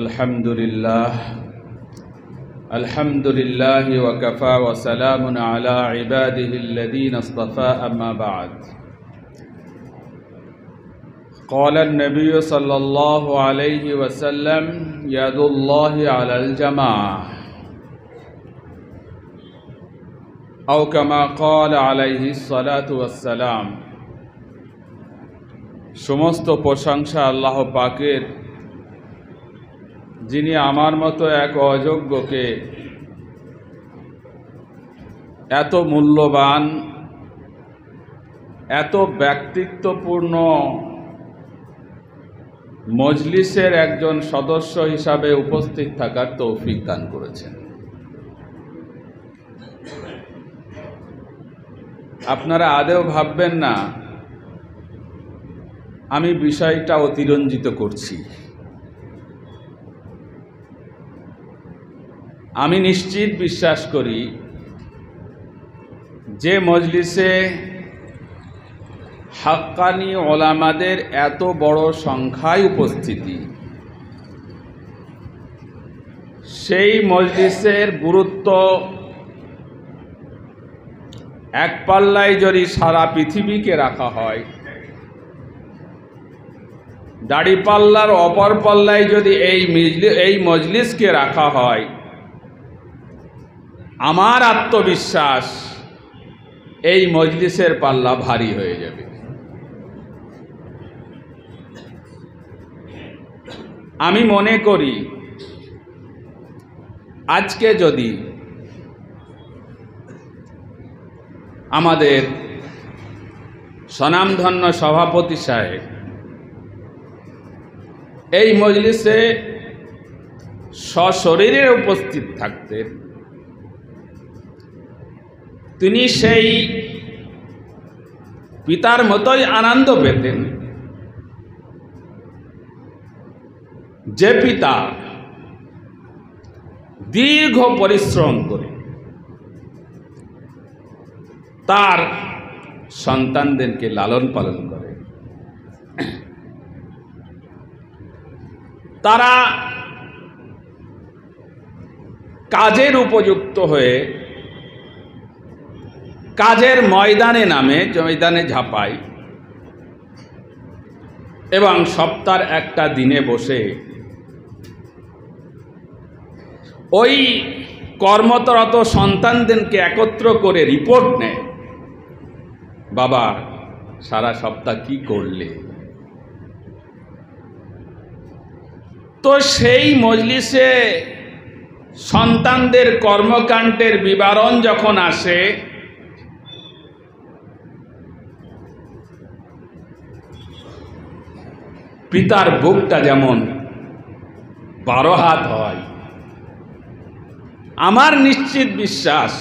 الحمد لله الحمد لله وكفى وسلام على عباده الذين اصطفى أما بعد قال النبي صلى الله عليه وسلم يد الله على الجماعة أو كما قال عليه الصلاة والسلام شمستو প্রশংসা الله پاکر যিনি আমার মতো এক অযোগ্যকে এত মূল্যবান এত ব্যক্তিত্বপূর্ণ মজলিসের একজন সদস্য হিসাবে উপস্থিত থাকার তৌফিক দান করেছেন আপনারা আদেও ভাববেন না আমি বিষয়টা অতিরঞ্জিত করছি আমি নিশ্চিত বিশ্বাস করি যে মজলিসে হাক্কানি ওলামাদের এত বড় সংখ্যায় উপস্থিতি সেই মজলিসের গুরুত্ব এক পাল্লায় যদি সারা পৃথিবীকে রাখা হয় দাড়িপাল্লার অপর পাল্লায় যদি এই এই মজলিসকে রাখা হয় আমার আত্মবিশ্বাস এই মজলিসের পাল্লা ভারী হয়ে যাবে আমি মনে করি আজকে যদি আমাদের স্বনামধন্য সভাপতি সাহেব এই মজলিসে সশরীরে উপস্থিত থাকতেন তিনি সেই পিতার মতোই আনন্দ পেতেন যে পিতা দীর্ঘ পরিশ্রম করে তার সন্তানদেরকে লালন পালন করে তারা কাজের উপযুক্ত হয়ে কাজের ময়দানে নামে ময়দানে ঝাঁপাই এবং সপ্তাহ একটা দিনে বসে ওই কর্মতরত সন্তানদেরকে একত্র করে রিপোর্ট নেয় বাবা সারা সপ্তাহ কি করলে তো সেই মজলিসে সন্তানদের কর্মকাণ্ডের বিবরণ যখন আসে পিতার বুকটা যেমন বারো হাত হয় আমার নিশ্চিত বিশ্বাস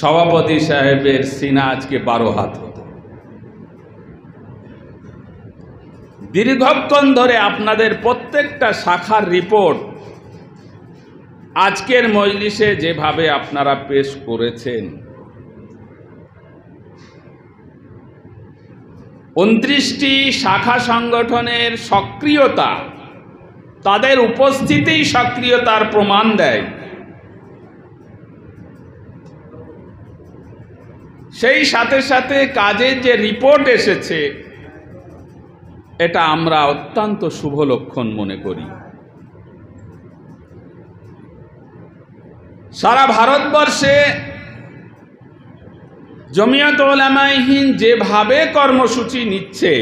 সভাপতি সাহেবের সিনা আজকে বারো হাত হতো দীর্ঘক্ষণ ধরে আপনাদের প্রত্যেকটা শাখার রিপোর্ট আজকের মজলিসে যেভাবে আপনারা পেশ করেছেন উনত্রিশটি শাখা সংগঠনের সক্রিয়তা তাদের উপস্থিতিই সক্রিয়তার প্রমাণ দেয় সেই সাথে সাথে কাজের যে রিপোর্ট এসেছে এটা আমরা অত্যন্ত শুভ লক্ষণ মনে করি সারা ভারতবর্ষে জমিয়ত ওলামাইহীন যেভাবে কর্মসূচি নিচ্ছে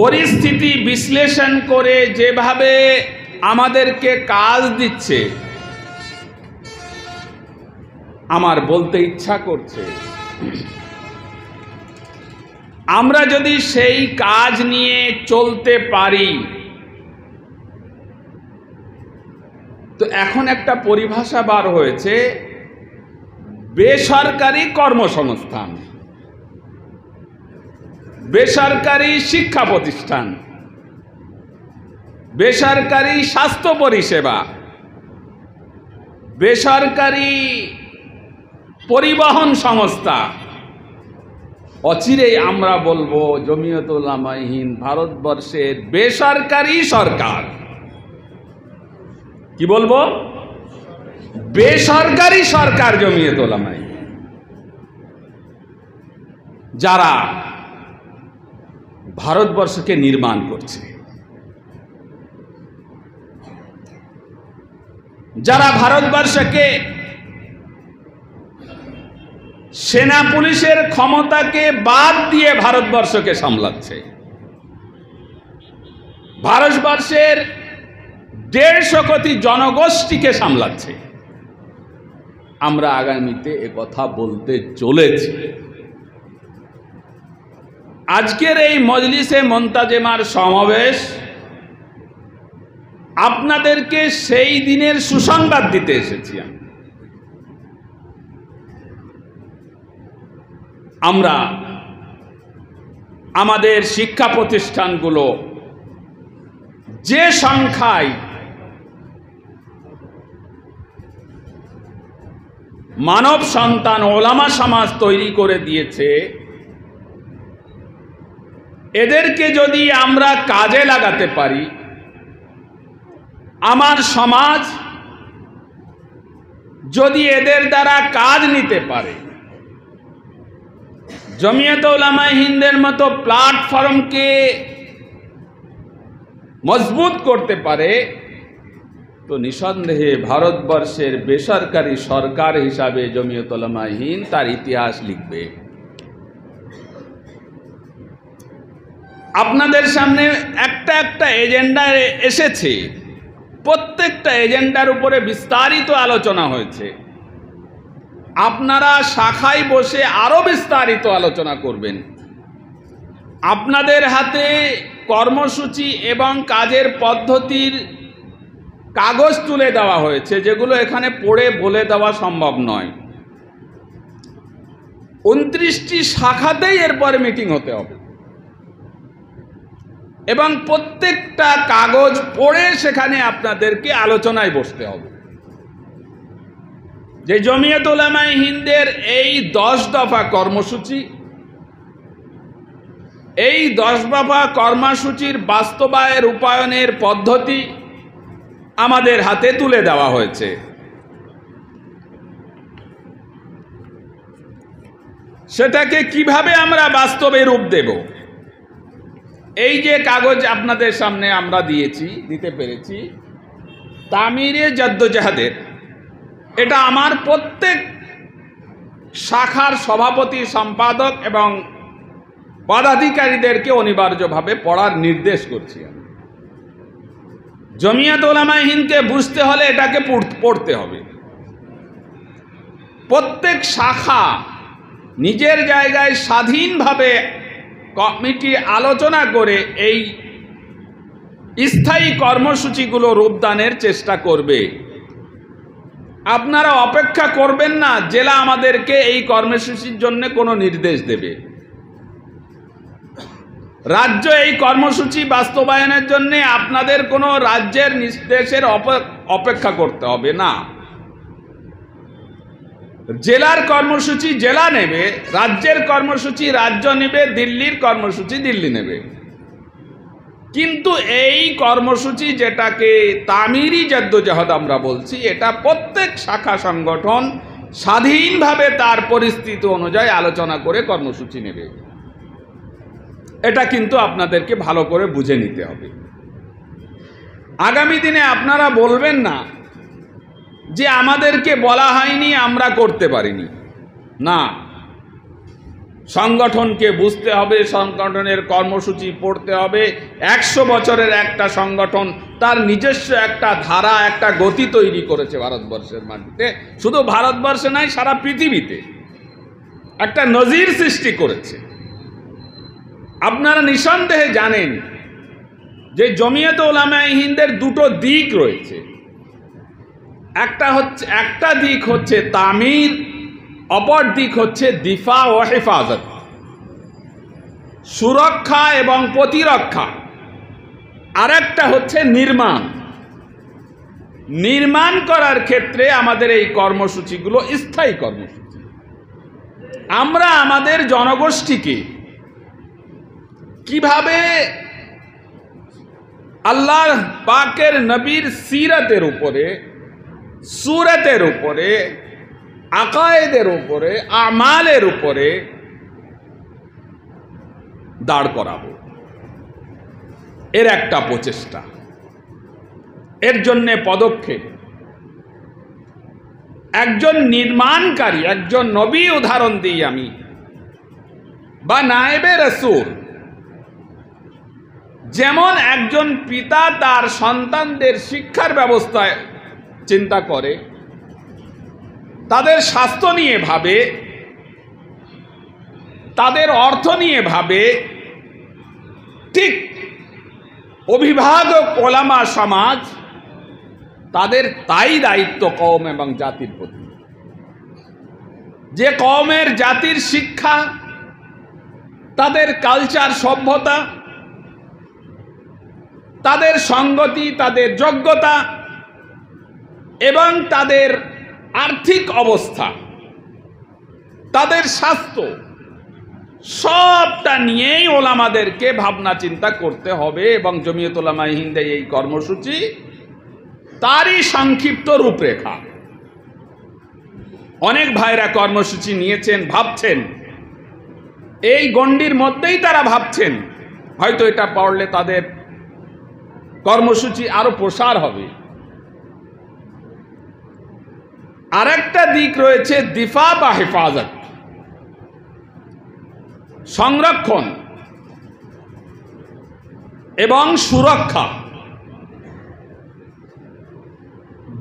পরিস্থিতি বিশ্লেষণ করে যেভাবে আমাদেরকে কাজ দিচ্ছে আমার বলতে ইচ্ছা করছে আমরা যদি সেই কাজ নিয়ে চলতে পারি তো এখন একটা পরিভাষা বার হয়েছে বেসরকারি কর্মসংস্থান বেসরকারি শিক্ষা প্রতিষ্ঠান বেসরকারি স্বাস্থ্য পরিষেবা বেসরকারি পরিবহন সংস্থা অচিরেই আমরা বলবো জমিয়তুলামাহীন ভারতবর্ষের বেসরকারি সরকার কি বলবো বেসরকারি সরকার জমিয়ে তোলা নাই যারা ভারতবর্ষকে নির্মাণ করছে যারা ভারতবর্ষকে সেনা পুলিশের ক্ষমতাকে বাদ দিয়ে ভারতবর্ষকে সামলাচ্ছে ভারতবর্ষের দেড়শো কোটি জনগোষ্ঠীকে সামলাচ্ছে আমরা আগামীতে এ কথা বলতে চলেছি আজকের এই মজলিসে মন্তাজেমার সমাবেশ আপনাদেরকে সেই দিনের সুসংবাদ দিতে এসেছি আমরা আমাদের শিক্ষা প্রতিষ্ঠানগুলো যে সংখ্যায় মানব সন্তান ওলামা সমাজ তৈরি করে দিয়েছে এদেরকে যদি আমরা কাজে লাগাতে পারি আমার সমাজ যদি এদের দ্বারা কাজ নিতে পারে জমিয়ত ওলামায় হিন্দের মতো প্ল্যাটফর্মকে মজবুত করতে পারে তো নিঃসন্দেহে ভারতবর্ষের বেসরকারি সরকার হিসাবে জমিয়তলমাহীন তার ইতিহাস লিখবে আপনাদের সামনে একটা একটা এজেন্ডা এসেছে প্রত্যেকটা এজেন্ডার উপরে বিস্তারিত আলোচনা হয়েছে আপনারা শাখায় বসে আরও বিস্তারিত আলোচনা করবেন আপনাদের হাতে কর্মসূচি এবং কাজের পদ্ধতির কাগজ তুলে দেওয়া হয়েছে যেগুলো এখানে পড়ে বলে দেওয়া সম্ভব নয় উনত্রিশটি শাখাতেই এরপর মিটিং হতে হবে এবং প্রত্যেকটা কাগজ পড়ে সেখানে আপনাদেরকে আলোচনায় বসতে হবে যে জমিয়ত ওলামায় হিন্দের এই দশ দফা কর্মসূচি এই দশ দফা কর্মসূচির বাস্তবায়ের উপায়নের পদ্ধতি আমাদের হাতে তুলে দেওয়া হয়েছে সেটাকে কিভাবে আমরা বাস্তবে রূপ দেব এই যে কাগজ আপনাদের সামনে আমরা দিয়েছি দিতে পেরেছি তামিরে জাদ্দজাহাদের এটা আমার প্রত্যেক শাখার সভাপতি সম্পাদক এবং পদাধিকারীদেরকে অনিবার্যভাবে পড়ার নির্দেশ করছি জমিয়াত ওলামায় হিনকে বুঝতে হলে এটাকে পড়তে হবে প্রত্যেক শাখা নিজের জায়গায় স্বাধীনভাবে কমিটি আলোচনা করে এই স্থায়ী কর্মসূচিগুলো রূপদানের চেষ্টা করবে আপনারা অপেক্ষা করবেন না জেলা আমাদেরকে এই কর্মসূচির জন্য কোনো নির্দেশ দেবে রাজ্য এই কর্মসূচি বাস্তবায়নের জন্য আপনাদের কোনো রাজ্যের নির্দেশের অপেক্ষা করতে হবে না জেলার কর্মসূচি জেলা নেবে রাজ্যের কর্মসূচি রাজ্য নেবে দিল্লির কর্মসূচি দিল্লি নেবে কিন্তু এই কর্মসূচি যেটাকে তামিরি জাদ্দুজাহাদ আমরা বলছি এটা প্রত্যেক শাখা সংগঠন স্বাধীনভাবে তার পরিস্থিতি অনুযায়ী আলোচনা করে কর্মসূচি নেবে এটা কিন্তু আপনাদেরকে ভালো করে বুঝে নিতে হবে আগামী দিনে আপনারা বলবেন না যে আমাদেরকে বলা হয়নি আমরা করতে পারিনি না সংগঠনকে বুঝতে হবে সংগঠনের কর্মসূচি পড়তে হবে একশো বছরের একটা সংগঠন তার নিজস্ব একটা ধারা একটা গতি তৈরি করেছে ভারতবর্ষের মাটিতে শুধু ভারতবর্ষে নয় সারা পৃথিবীতে একটা নজির সৃষ্টি করেছে আপনারা নিঃসন্দেহে জানেন যে জমিয়ত ওলামায় হিন্দের দুটো দিক রয়েছে একটা হচ্ছে একটা দিক হচ্ছে তামির অপর দিক হচ্ছে দিফা ও হেফাজত সুরক্ষা এবং প্রতিরক্ষা আরেকটা হচ্ছে নির্মাণ নির্মাণ করার ক্ষেত্রে আমাদের এই কর্মসূচিগুলো স্থায়ী কর্মসূচি আমরা আমাদের জনগোষ্ঠীকে কিভাবে আল্লাহ পাকের নবীর সিরতের উপরে সুরতের উপরে আকায়েদের উপরে আমালের উপরে দাঁড় করাবো এর একটা প্রচেষ্টা এর জন্যে পদক্ষেপ একজন নির্মাণকারী একজন নবী উদাহরণ দিই আমি বা নায়েবের রসুল যেমন একজন পিতা তার সন্তানদের শিক্ষার ব্যবস্থায় চিন্তা করে তাদের স্বাস্থ্য নিয়ে ভাবে তাদের অর্থ নিয়ে ভাবে ঠিক অভিভাবক ওলামা সমাজ তাদের তাই দায়িত্ব কম এবং জাতির প্রতি যে কমের জাতির শিক্ষা তাদের কালচার সভ্যতা তাদের সঙ্গতি তাদের যোগ্যতা এবং তাদের আর্থিক অবস্থা তাদের স্বাস্থ্য সবটা নিয়েই ওলামাদেরকে ভাবনা চিন্তা করতে হবে এবং জমিয়ত ওলামা হিন্দে এই কর্মসূচি তারই সংক্ষিপ্ত রূপরেখা অনেক ভাইরা কর্মসূচি নিয়েছেন ভাবছেন এই গণ্ডির মধ্যেই তারা ভাবছেন হয়তো এটা পড়লে তাদের কর্মসূচি আরও প্রসার হবে আরেকটা দিক রয়েছে দিফা বা হেফাজত সংরক্ষণ এবং সুরক্ষা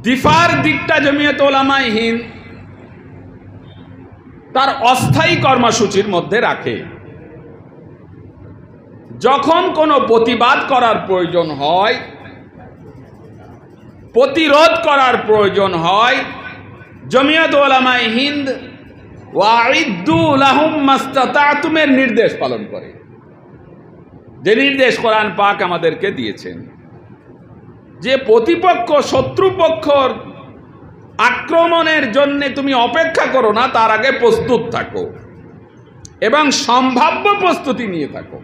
দিফার দিকটা জমিয়ত ওলামাই হিন্দ তার অস্থায়ী কর্মসূচির মধ্যে রাখে যখন কোনো প্রতিবাদ করার প্রয়োজন হয় প্রতিরোধ করার প্রয়োজন হয় জমিয়ত ওলামায় হিন্দ ওয়াইদুলের নির্দেশ পালন করে যে নির্দেশ কোরআন পাক আমাদেরকে দিয়েছেন যে প্রতিপক্ষ শত্রুপক্ষর আক্রমণের জন্যে তুমি অপেক্ষা করো না তার আগে প্রস্তুত থাকো এবং সম্ভাব্য প্রস্তুতি নিয়ে থাকো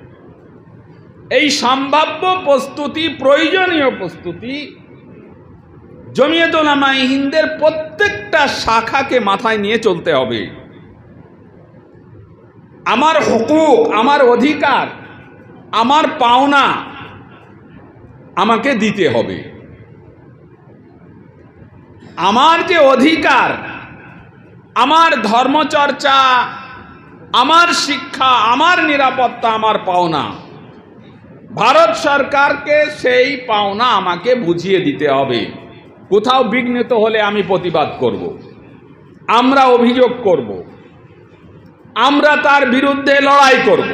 এই সম্ভাব্য প্রস্তুতি প্রয়োজনীয় প্রস্তুতি জমিয়ে জমিয়তলামাই হিন্দের প্রত্যেকটা শাখাকে মাথায় নিয়ে চলতে হবে আমার হকুক আমার অধিকার আমার পাওনা আমাকে দিতে হবে আমার যে অধিকার আমার ধর্মচর্চা আমার শিক্ষা আমার নিরাপত্তা আমার পাওনা ভারত সরকারকে সেই পাওনা আমাকে বুঝিয়ে দিতে হবে কোথাও বিঘ্নিত হলে আমি প্রতিবাদ করব। আমরা অভিযোগ করব। আমরা তার বিরুদ্ধে লড়াই করব।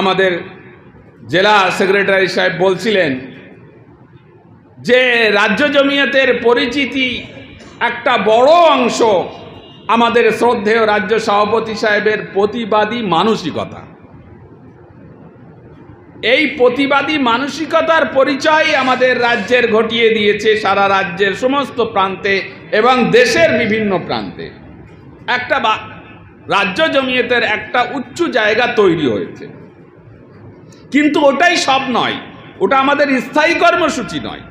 আমাদের জেলা সেক্রেটারি সাহেব বলছিলেন যে রাজ্য জমিয়তের পরিচিতি একটা বড় অংশ আমাদের শ্রদ্ধেয় রাজ্য সভাপতি সাহেবের প্রতিবাদী মানসিকতা এই প্রতিবাদী মানসিকতার পরিচয় আমাদের রাজ্যের ঘটিয়ে দিয়েছে সারা রাজ্যের সমস্ত প্রান্তে এবং দেশের বিভিন্ন প্রান্তে একটা বা রাজ্য জমিয়েতের একটা উচ্চ জায়গা তৈরি হয়েছে কিন্তু ওটাই সব নয় ওটা আমাদের স্থায়ী কর্মসূচি নয়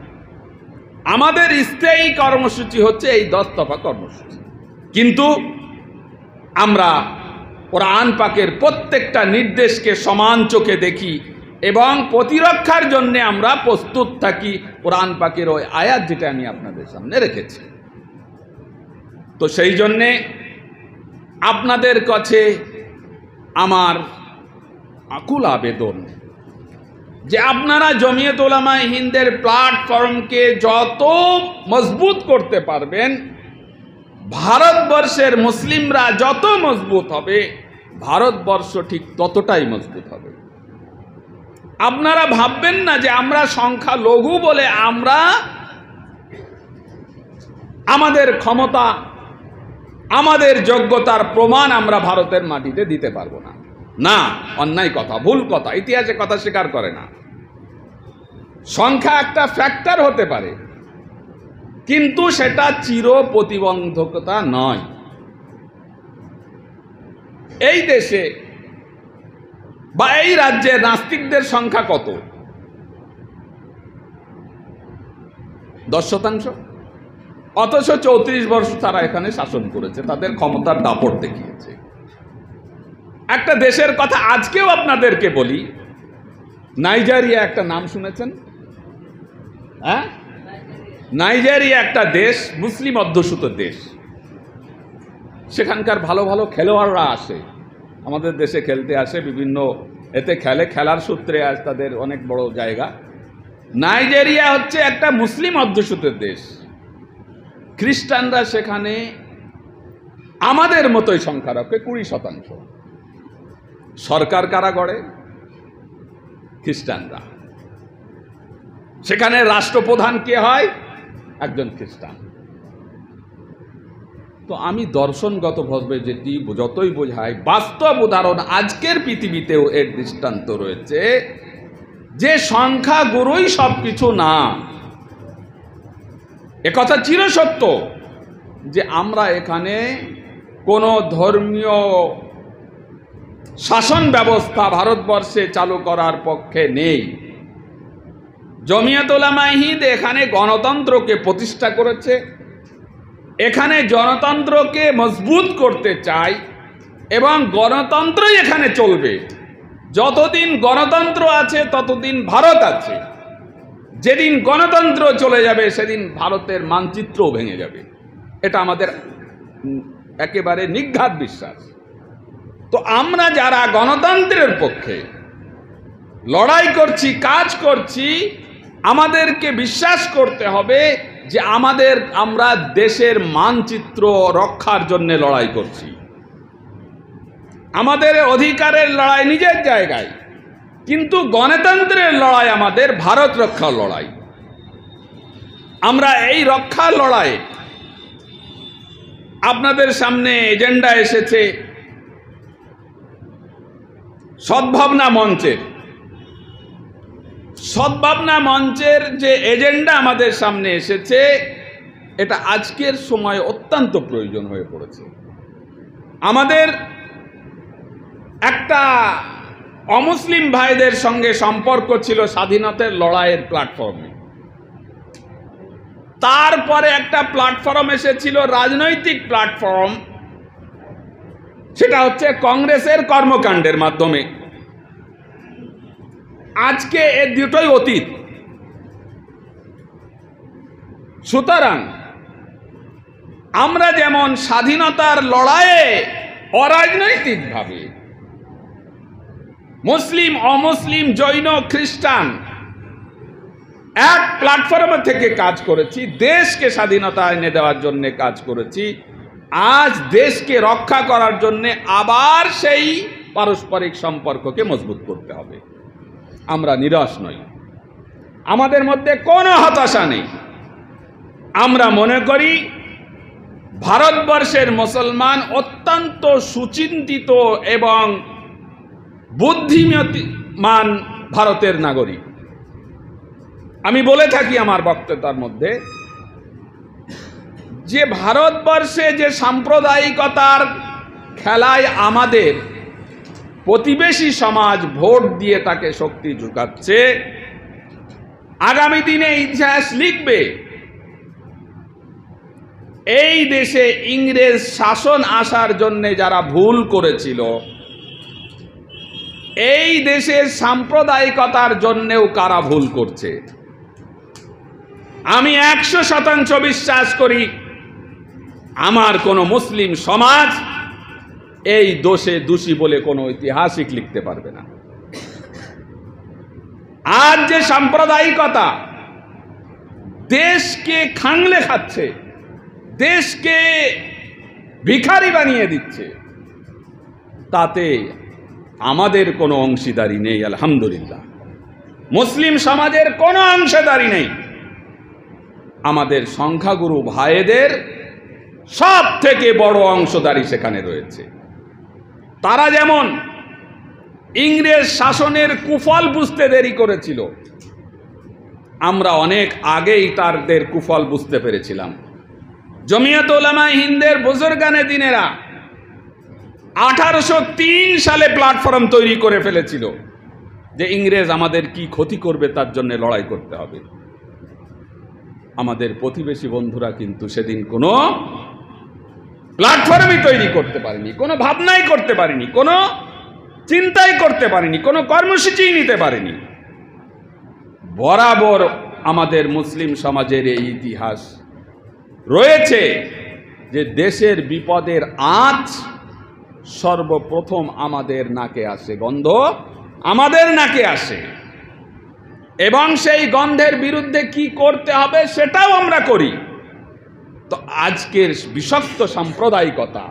আমাদের স্থায়ী কর্মসূচি হচ্ছে এই দশ দফা কর্মসূচি কিন্তু আমরা ওরা আনপাকের প্রত্যেকটা নির্দেশকে সমান চোখে দেখি এবং প্রতিরক্ষার জন্য আমরা প্রস্তুত থাকি কোরআন পাকের ওই আয়াত যেটা আমি আপনাদের সামনে রেখেছি তো সেই জন্যে আপনাদের কাছে আমার আকুল আবেদন যে আপনারা জমিয়ত তোলামায় হিন্দের প্ল্যাটফর্মকে যত মজবুত করতে পারবেন ভারতবর্ষের মুসলিমরা যত মজবুত হবে ভারতবর্ষ ঠিক ততটাই মজবুত হবে আপনারা ভাববেন না যে আমরা সংখ্যা লঘু বলে আমরা আমাদের ক্ষমতা আমাদের যোগ্যতার প্রমাণ আমরা ভারতের মাটিতে দিতে পারবো না না অন্যায় কথা ভুল কথা ইতিহাসে কথা স্বীকার করে না সংখ্যা একটা ফ্যাক্টর হতে পারে কিন্তু সেটা চির প্রতিবন্ধকতা নয় এই দেশে বা এই রাজ্যে নাস্তিকদের সংখ্যা কত দশ শতাংশ অথচ চৌত্রিশ বর্ষ তারা এখানে শাসন করেছে তাদের ক্ষমতার দাপট দেখিয়েছে একটা দেশের কথা আজকেও আপনাদেরকে বলি নাইজেরিয়া একটা নাম শুনেছেন হ্যাঁ নাইজেরিয়া একটা দেশ মুসলিম অধ্যুষিত দেশ সেখানকার ভালো ভালো খেলোয়াড়রা আসে আমাদের দেশে খেলতে আসে বিভিন্ন এতে খেলে খেলার সূত্রে আজ তাদের অনেক বড় জায়গা নাইজেরিয়া হচ্ছে একটা মুসলিম অধ্যসূতের দেশ খ্রিস্টানরা সেখানে আমাদের মতোই সংখ্যারক্ষে কুড়ি শতাংশ সরকার কারা গড়ে খ্রিস্টানরা সেখানে রাষ্ট্রপ্রধান কে হয় একজন খ্রিস্টান তো আমি দর্শনগতভাবে যেটি যতই বোঝাই বাস্তব উদাহরণ আজকের পৃথিবীতেও এর দৃষ্টান্ত রয়েছে যে সংখ্যা গুরুই সব কিছু না একথা চিরসত্য যে আমরা এখানে কোনো ধর্মীয় শাসন ব্যবস্থা ভারতবর্ষে চালু করার পক্ষে নেই জমিয়াত ওলামাহিদ এখানে গণতন্ত্রকে প্রতিষ্ঠা করেছে এখানে জনতন্ত্রকে মজবুত করতে চাই এবং গণতন্ত্রই এখানে চলবে যতদিন গণতন্ত্র আছে ততদিন ভারত আছে যেদিন গণতন্ত্র চলে যাবে সেদিন ভারতের মানচিত্রও ভেঙে যাবে এটা আমাদের একেবারে নিঘাত বিশ্বাস তো আমরা যারা গণতন্ত্রের পক্ষে লড়াই করছি কাজ করছি আমাদেরকে বিশ্বাস করতে হবে যে আমাদের আমরা দেশের মানচিত্র রক্ষার জন্য লড়াই করছি আমাদের অধিকারের লড়াই নিজের জায়গায় কিন্তু গণতন্ত্রের লড়াই আমাদের ভারত রক্ষার লড়াই আমরা এই রক্ষার লড়াই আপনাদের সামনে এজেন্ডা এসেছে সদ্ভাবনা মঞ্চের সদ্ভাবনা মঞ্চের যে এজেন্ডা আমাদের সামনে এসেছে এটা আজকের সময় অত্যন্ত প্রয়োজন হয়ে পড়েছে আমাদের একটা অমুসলিম ভাইদের সঙ্গে সম্পর্ক ছিল স্বাধীনতার লড়াইয়ের প্ল্যাটফর্মে তারপরে একটা প্ল্যাটফর্ম এসেছিল রাজনৈতিক প্ল্যাটফর্ম সেটা হচ্ছে কংগ্রেসের কর্মকাণ্ডের মাধ্যমে আজকে এ দুটোই অতীত সুতরাং আমরা যেমন স্বাধীনতার লড়াইয়ে অরাজনৈতিকভাবে মুসলিম অমুসলিম জৈন খ্রিস্টান এক প্ল্যাটফর্ম থেকে কাজ করেছি দেশকে স্বাধীনতা এনে দেওয়ার জন্য কাজ করেছি আজ দেশকে রক্ষা করার জন্যে আবার সেই পারস্পরিক সম্পর্ককে মজবুত করতে হবে আমরা নিরাশ নই আমাদের মধ্যে কোনো হতাশা নেই আমরা মনে করি ভারতবর্ষের মুসলমান অত্যন্ত সুচিন্তিত এবং বুদ্ধিমান ভারতের নাগরিক আমি বলে থাকি আমার বক্তৃতার মধ্যে যে ভারতবর্ষে যে সাম্প্রদায়িকতার খেলায় আমাদের প্রতিবেশী সমাজ ভোট দিয়ে তাকে শক্তি ঝুঁকাচ্ছে আগামী দিনে ইতিহাস লিখবে এই দেশে ইংরেজ শাসন আসার জন্যে যারা ভুল করেছিল এই দেশের সাম্প্রদায়িকতার জন্যেও কারা ভুল করছে আমি একশো শতাংশ বিশ্বাস করি আমার কোনো মুসলিম সমাজ এই দোষে দোষী বলে কোনো ঐতিহাসিক লিখতে পারবে না আর যে সাম্প্রদায়িকতা দেশকে খাংলে খাচ্ছে দেশকে ভিখারি বানিয়ে দিচ্ছে তাতে আমাদের কোনো অংশীদারি নেই আলহামদুলিল্লাহ মুসলিম সমাজের কোনো অংশীদারি নেই আমাদের সংখ্যাগুরু ভাইদের সব থেকে বড় অংশদারি সেখানে রয়েছে তারা যেমন ইংরেজ শাসনের কুফল বুঝতে দেরি করেছিল আমরা অনেক আগেই তারদের কুফল বুঝতে পেরেছিলাম জমিয়ত ওলামা হিন্দের বুজুর্গানে দিনেরা আঠারোশো তিন সালে প্ল্যাটফর্ম তৈরি করে ফেলেছিল যে ইংরেজ আমাদের কি ক্ষতি করবে তার জন্য লড়াই করতে হবে আমাদের প্রতিবেশী বন্ধুরা কিন্তু সেদিন কোনো প্ল্যাটফর্মই তৈরি করতে পারিনি কোনো ভাবনাই করতে পারিনি কোনো চিন্তাই করতে পারিনি কোনো কর্মসূচিই নিতে পারিনি বরাবর আমাদের মুসলিম সমাজের এই ইতিহাস রয়েছে যে দেশের বিপদের আঁচ সর্বপ্রথম আমাদের নাকে আসে গন্ধ আমাদের নাকে আসে এবং সেই গন্ধের বিরুদ্ধে কি করতে হবে সেটাও আমরা করি তো আজকের বিষাক্ত সাম্প্রদায়িকতা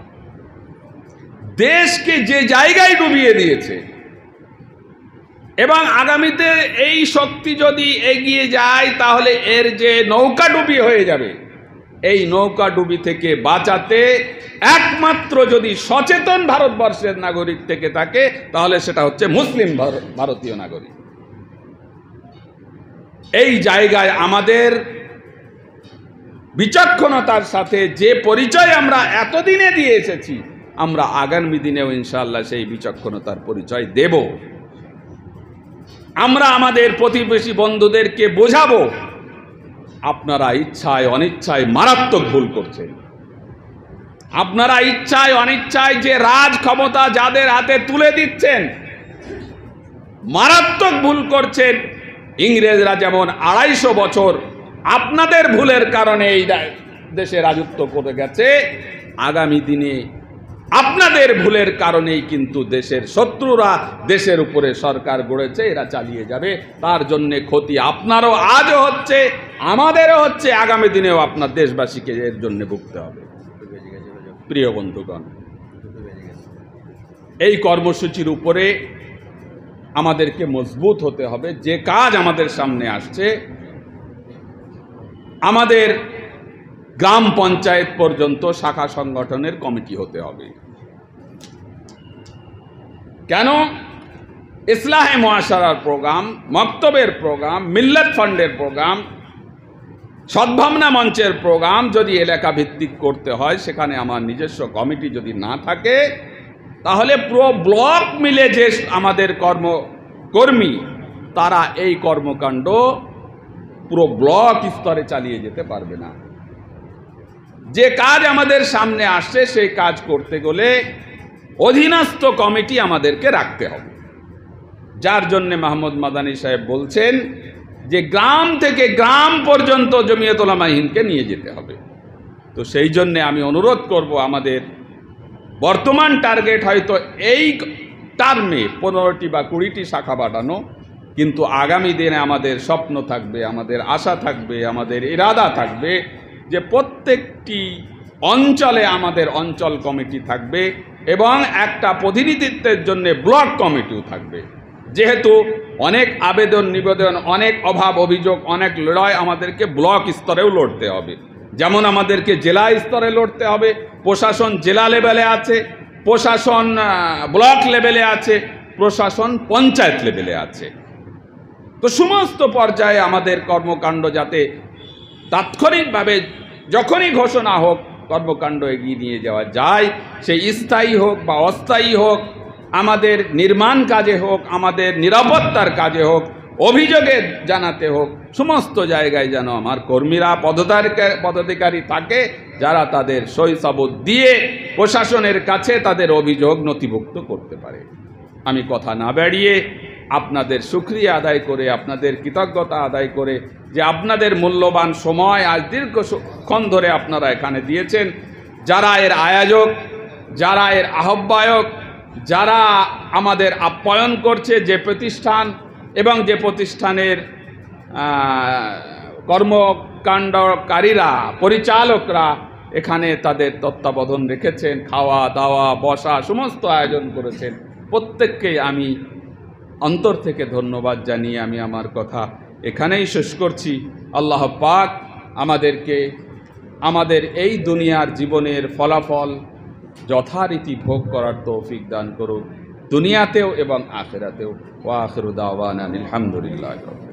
দেশকে যে জায়গায় ডুবিয়ে দিয়েছে এবং আগামীতে এই শক্তি যদি এগিয়ে যায় তাহলে এর যে নৌকা ডুবি হয়ে যাবে এই নৌকা ডুবি থেকে বাঁচাতে একমাত্র যদি সচেতন ভারতবর্ষের নাগরিক থেকে থাকে তাহলে সেটা হচ্ছে মুসলিম ভারতীয় নাগরিক এই জায়গায় আমাদের বিচক্ষণতার সাথে যে পরিচয় আমরা এতদিনে দিয়ে এসেছি আমরা আগামী দিনেও ইনশাল্লাহ সেই বিচক্ষণতার পরিচয় দেব আমরা আমাদের প্রতিবেশী বন্ধুদেরকে বোঝাবো আপনারা ইচ্ছায় অনিচ্ছায় মারাত্মক ভুল করছেন আপনারা ইচ্ছায় অনিচ্ছায় যে রাজ ক্ষমতা যাদের হাতে তুলে দিচ্ছেন মারাত্মক ভুল করছেন ইংরেজরা যেমন আড়াইশো বছর আপনাদের ভুলের কারণে এই দেশে রাজত্ব করে গেছে আগামী দিনে আপনাদের ভুলের কারণেই কিন্তু দেশের শত্রুরা দেশের উপরে সরকার গড়েছে এরা চালিয়ে যাবে তার জন্যে ক্ষতি আপনারও আজও হচ্ছে আমাদেরও হচ্ছে আগামী দিনেও আপনার দেশবাসীকে এর জন্য ভুগতে হবে প্রিয় বন্ধুগণ এই কর্মসূচির উপরে আমাদেরকে মজবুত হতে হবে যে কাজ আমাদের সামনে আসছে আমাদের গ্রাম পঞ্চায়েত পর্যন্ত শাখা সংগঠনের কমিটি হতে হবে কেন ইসলাহে মহাসারার প্রোগ্রাম মক্তবের প্রোগ্রাম মিল্লত ফান্ডের প্রোগ্রাম সদ্ভাবনা মঞ্চের প্রোগ্রাম যদি এলাকা ভিত্তিক করতে হয় সেখানে আমার নিজস্ব কমিটি যদি না থাকে তাহলে পুরো ব্লক মিলে যে আমাদের কর্মকর্মী তারা এই কর্মকাণ্ড পুরো ব্লক স্তরে চালিয়ে যেতে পারবে না যে কাজ আমাদের সামনে আসছে সেই কাজ করতে গেলে অধীনস্থ কমিটি আমাদেরকে রাখতে হবে যার জন্যে মাহমুদ মাদানী সাহেব বলছেন যে গ্রাম থেকে গ্রাম পর্যন্ত জমিয়তলা মাহিনকে নিয়ে যেতে হবে তো সেই জন্যে আমি অনুরোধ করব আমাদের বর্তমান টার্গেট হয়তো এই টার্মে পনেরোটি বা কুড়িটি শাখা বাটানো কিন্তু আগামী দিনে আমাদের স্বপ্ন থাকবে আমাদের আশা থাকবে আমাদের ইরাদা থাকবে যে প্রত্যেকটি অঞ্চলে আমাদের অঞ্চল কমিটি থাকবে এবং একটা প্রতিনিধিত্বের জন্য ব্লক কমিটিও থাকবে যেহেতু অনেক আবেদন নিবেদন অনেক অভাব অভিযোগ অনেক লড়াই আমাদেরকে ব্লক স্তরেও লড়তে হবে যেমন আমাদেরকে জেলা স্তরে লড়তে হবে প্রশাসন জেলা লেভেলে আছে প্রশাসন ব্লক লেভেলে আছে প্রশাসন পঞ্চায়েত লেভেলে আছে তো সমস্ত পর্যায়ে আমাদের কর্মকাণ্ড যাতে তাৎক্ষণিকভাবে যখনই ঘোষণা হোক কর্মকাণ্ড এগিয়ে নিয়ে যাওয়া যায় সে স্থায়ী হোক বা অস্থায়ী হোক আমাদের নির্মাণ কাজে হোক আমাদের নিরাপত্তার কাজে হোক অভিযোগে জানাতে হোক সমস্ত জায়গায় যেন আমার কর্মীরা পদাধিকারী থাকে যারা তাদের শৈশবত দিয়ে প্রশাসনের কাছে তাদের অভিযোগ নথিভুক্ত করতে পারে আমি কথা না বাড়িয়ে আপনাদের সুক্রিয়া আদায় করে আপনাদের কৃতজ্ঞতা আদায় করে যে আপনাদের মূল্যবান সময় আজ দীর্ঘক্ষণ ধরে আপনারা এখানে দিয়েছেন যারা এর আয়োজক যারা এর আহ্বায়ক যারা আমাদের আপ্যায়ন করছে যে প্রতিষ্ঠান এবং যে প্রতিষ্ঠানের কর্মকাণ্ডকারীরা পরিচালকরা এখানে তাদের তত্ত্বাবধান রেখেছেন খাওয়া দাওয়া বসা সমস্ত আয়োজন করেছেন প্রত্যেককেই আমি অন্তর থেকে ধন্যবাদ জানিয়ে আমি আমার কথা এখানেই শেষ করছি আল্লাহ পাক আমাদেরকে আমাদের এই দুনিয়ার জীবনের ফলাফল যথারীতি ভোগ করার তৌফিক দান করুক দুনিয়াতেও এবং আখেরাতেও ওয়া আখরুদ্দাওয়ান আলহামদুলিল্লাহ